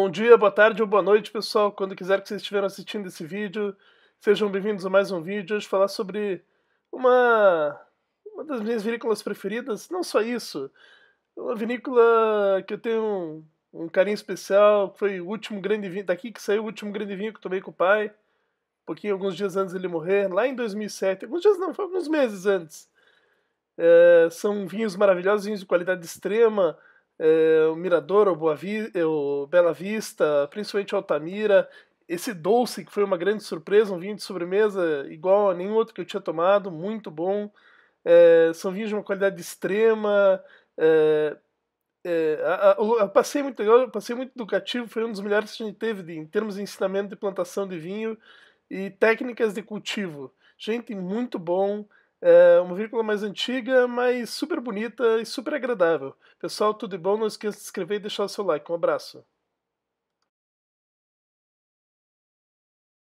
Bom dia, boa tarde ou boa noite, pessoal. Quando quiser que vocês estiveram assistindo esse vídeo, sejam bem-vindos a mais um vídeo. Hoje falar sobre uma, uma das minhas vinícolas preferidas. Não só isso, uma vinícola que eu tenho um, um carinho especial. Foi o último grande vinho, daqui que saiu o último grande vinho que tomei com o pai. Um pouquinho, alguns dias antes dele morrer, lá em 2007. Alguns dias não, foi alguns meses antes. É, são vinhos maravilhosos, vinhos de qualidade extrema é, o Mirador, o, Boa Vi, é, o Bela Vista, principalmente o Altamira. Esse doce que foi uma grande surpresa, um vinho de sobremesa igual a nenhum outro que eu tinha tomado, muito bom. É, são vinhos de uma qualidade extrema. É, é, a, a, a passei muito legal, eu passei muito educativo, foi um dos melhores que a gente teve de, em termos de ensinamento de plantação de vinho e técnicas de cultivo. Gente, muito bom. É uma vírgula mais antiga, mas super bonita e super agradável. Pessoal, tudo bom? Não esqueça de se inscrever e deixar o seu like. Um abraço.